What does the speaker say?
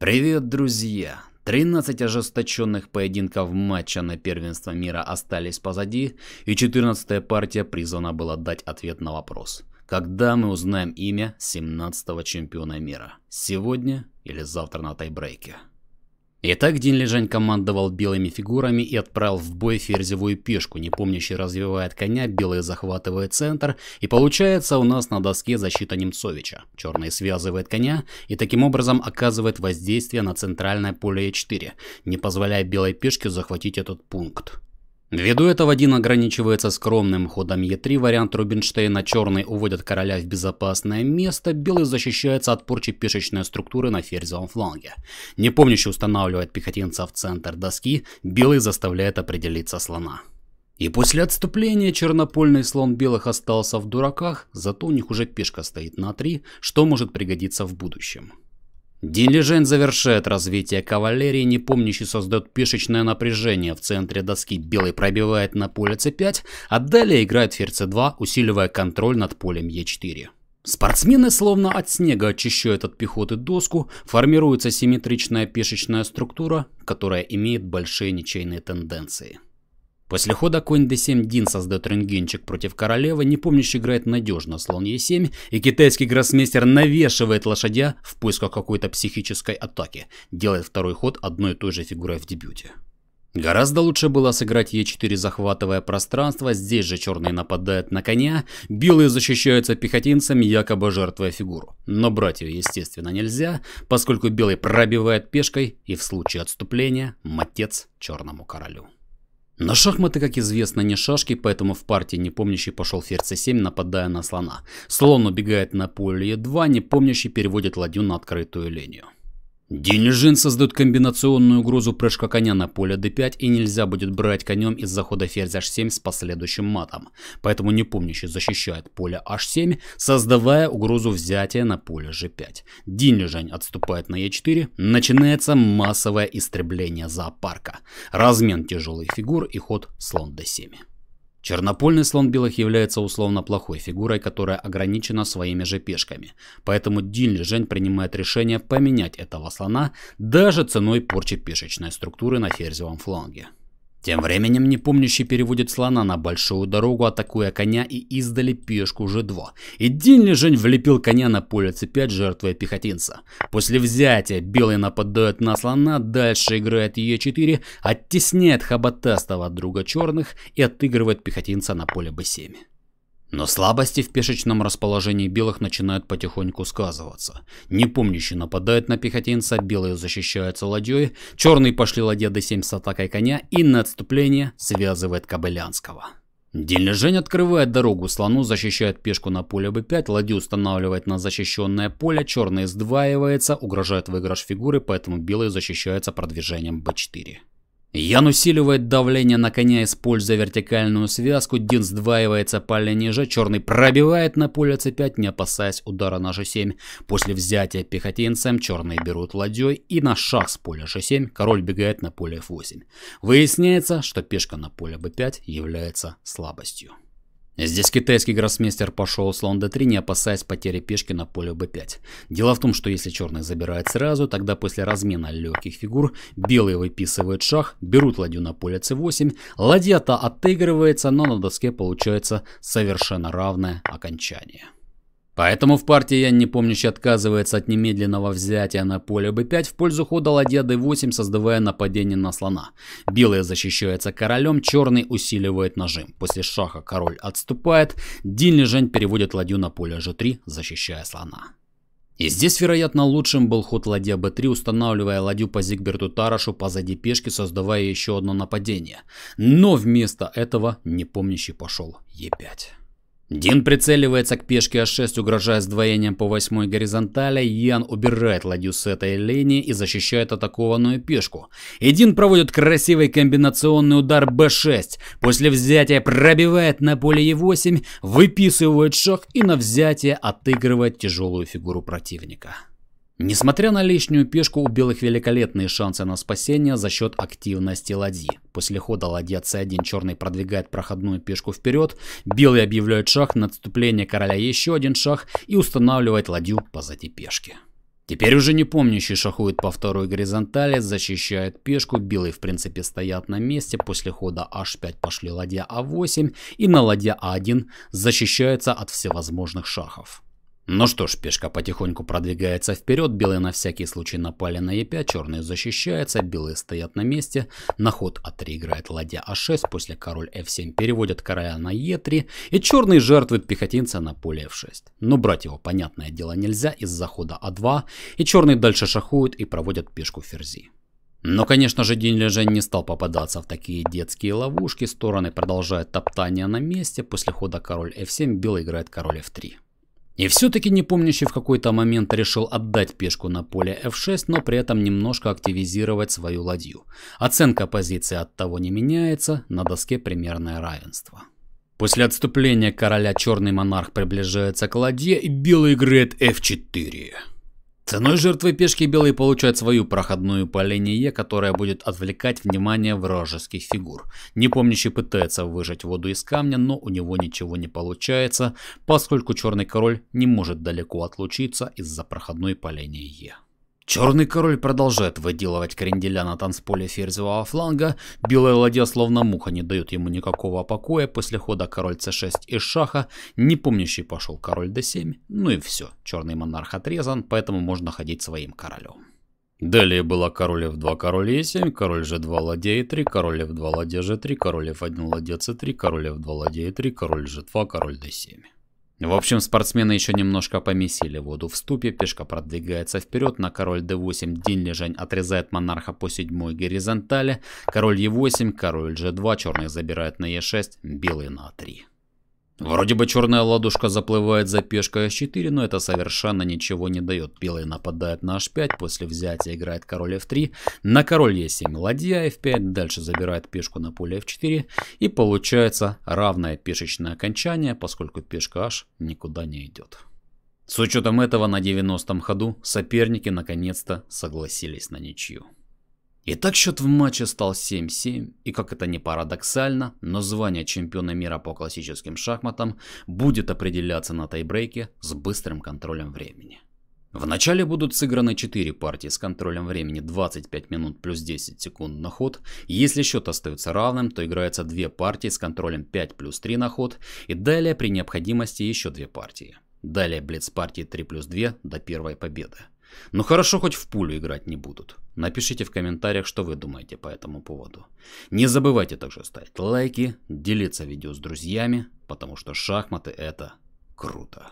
Привет, друзья! 13 ожесточенных поединков матча на первенство мира остались позади, и 14-я партия призвана была дать ответ на вопрос. Когда мы узнаем имя 17-го чемпиона мира? Сегодня или завтра на тайбрейке? Итак, Дин Лежань командовал белыми фигурами и отправил в бой ферзевую пешку, не помнящий развивает коня, белый захватывает центр, и получается у нас на доске защита Немцовича. Черный связывает коня и таким образом оказывает воздействие на центральное поле e4, не позволяя белой пешке захватить этот пункт. Ввиду этого один ограничивается скромным ходом Е3 вариант Рубинштейна, черный уводит короля в безопасное место, белый защищается от порчи пешечной структуры на ферзевом фланге. Не помнящий устанавливает пехотинца в центр доски, белый заставляет определиться слона. И после отступления чернопольный слон белых остался в дураках, зато у них уже пешка стоит на 3, что может пригодиться в будущем. Дилижен завершает развитие кавалерии, не помнящий создает пешечное напряжение. В центре доски белый пробивает на поле c5, а далее играет ферзь c2, усиливая контроль над полем e4. Спортсмены словно от снега очищают от пехоты доску, формируется симметричная пешечная структура, которая имеет большие ничейные тенденции. После хода конь d7 Дин создает рентгенчик против королевы, не помнящий играет надежно слон e7, и китайский гроссмейстер навешивает лошадя в поисках какой-то психической атаки, делает второй ход одной и той же фигурой в дебюте. Гораздо лучше было сыграть e 4 захватывая пространство, здесь же черные нападают на коня, белые защищаются пехотинцами, якобы жертвуя фигуру. Но брать ее, естественно, нельзя, поскольку белый пробивает пешкой и в случае отступления матец черному королю. Но шахматы, как известно, не шашки, поэтому в партии непомнящий пошел ферзь c7, нападая на слона. Слон убегает на поле e2, непомнящий переводит ладью на открытую линию. Дилижен создает комбинационную угрозу прыжка коня на поле d5 и нельзя будет брать конем из захода ферзь h7 с последующим матом, поэтому непомнящий защищает поле h7, создавая угрозу взятия на поле g5. Дилижен отступает на e4, начинается массовое истребление зоопарка, размен тяжелых фигур и ход слон d7. Чернопольный слон белых является условно плохой фигурой, которая ограничена своими же пешками, поэтому Дин Лежень принимает решение поменять этого слона даже ценой порчи пешечной структуры на ферзевом фланге. Тем временем непомнящий переводит слона на большую дорогу, атакуя коня и издали пешку G2. И Дин Лежень влепил коня на поле цепять 5 пехотинца. После взятия белый нападает на слона, дальше играет Е4, оттесняет хоботастого от друга черных и отыгрывает пехотинца на поле B7. Но слабости в пешечном расположении белых начинают потихоньку сказываться. Непомнящий нападает на пехотинца, белые защищаются ладьей, Черные пошли ладья до 7 с атакой коня и на отступление связывает Кобылянского. Дельный Жень открывает дорогу слону, защищает пешку на поле b5, ладью устанавливает на защищенное поле, черный сдваивается, угрожает выигрыш фигуры, поэтому белые защищаются продвижением b4. Ян усиливает давление на коня, используя вертикальную связку. Дин сдваивается по ниже, черный пробивает на поле c5, не опасаясь удара на g7. После взятия пехотинцем черные берут ладьей и на шах с поля g7 король бегает на поле f8. Выясняется, что пешка на поле b5 является слабостью. Здесь китайский гроссмейстер пошел слон d3, не опасаясь потери пешки на поле b5. Дело в том, что если черный забирает сразу, тогда после размена легких фигур белые выписывают шах, берут ладью на поле c8, ладья-то отыгрывается, но на доске получается совершенно равное окончание. Поэтому в партии я не помнящий отказывается от немедленного взятия на поле b5 в пользу хода ладья d8, создавая нападение на слона. Белый защищается королем, черный усиливает нажим. После шаха король отступает, Дин Лежень переводит ладью на поле g3, защищая слона. И здесь, вероятно, лучшим был ход ладья b3, устанавливая ладью по Зигберту Тарашу позади пешки, создавая еще одно нападение. Но вместо этого непомнящий пошел e5. Дин прицеливается к пешке А6, угрожая сдвоением по восьмой горизонтали. Ян убирает ладью с этой линии и защищает атакованную пешку. И Дин проводит красивый комбинационный удар Б6. После взятия пробивает на поле Е8, выписывает шах и на взятие отыгрывает тяжелую фигуру противника. Несмотря на лишнюю пешку, у белых великолепные шансы на спасение за счет активности ладьи. После хода ладья c1 черный продвигает проходную пешку вперед, белый объявляет шах, на отступление короля еще один шах и устанавливает ладью позади пешки. Теперь уже не помнящий шахует по второй горизонтали, защищает пешку, белые в принципе стоят на месте, после хода h5 пошли ладья a а 8 и на ладья a а 1 защищается от всевозможных шахов. Ну что ж, пешка потихоньку продвигается вперед, белые на всякий случай напали на Е5, черные защищаются, белые стоят на месте, на ход А3 играет ладья А6, после король F7 переводят короля на Е3, и черные жертвуют пехотинца на поле F6. Но брать его, понятное дело, нельзя из-за хода А2, и черные дальше шахуют и проводят пешку ферзи. Но, конечно же, Дин Лежен не стал попадаться в такие детские ловушки, стороны продолжают топтание на месте, после хода король F7 белый играет король F3. И все-таки не помнящий в какой-то момент решил отдать пешку на поле f6, но при этом немножко активизировать свою ладью. Оценка позиции от того не меняется, на доске примерное равенство. После отступления короля черный монарх приближается к ладье и белый играет f4. Ценой жертвы пешки белые получают свою проходную по линии Е, которая будет отвлекать внимание вражеских фигур. Непомнящий пытается выжать воду из камня, но у него ничего не получается, поскольку черный король не может далеко отлучиться из-за проходной по линии Е. Черный король продолжает выделывать кренделя на танцполе ферзевого фланга, белая ладья словно муха не дает ему никакого покоя, после хода король c6 из шаха, не помнящий пошел король d7, ну и все, черный монарх отрезан, поэтому можно ходить своим королем. Далее было король f2, король e7, король g2, ладья e3, король f2, ладья g3, король f1, ладья c3, король f2, ладья e3, король g2, король d7. В общем, спортсмены еще немножко помесили воду в ступе, пешка продвигается вперед, на король d8 день лежань отрезает монарха по седьмой горизонтали, король e8, король g2, черный забирает на e6, белый на a3. Вроде бы черная ладушка заплывает за пешкой h4, но это совершенно ничего не дает. Белые нападают на h5, после взятия играет король f3, на король e7 ладья f5, дальше забирает пешку на поле f4 и получается равное пешечное окончание, поскольку пешка h никуда не идет. С учетом этого на 90 ходу соперники наконец-то согласились на ничью. Итак, счет в матче стал 7-7, и как это не парадоксально, но звание чемпиона мира по классическим шахматам будет определяться на тайбрейке с быстрым контролем времени. Вначале будут сыграны 4 партии с контролем времени 25 минут плюс 10 секунд на ход. Если счет остается равным, то играются 2 партии с контролем 5 плюс 3 на ход и далее при необходимости еще 2 партии. Далее блиц партии 3 плюс 2 до первой победы. Ну хорошо, хоть в пулю играть не будут. Напишите в комментариях, что вы думаете по этому поводу. Не забывайте также ставить лайки, делиться видео с друзьями, потому что шахматы это круто.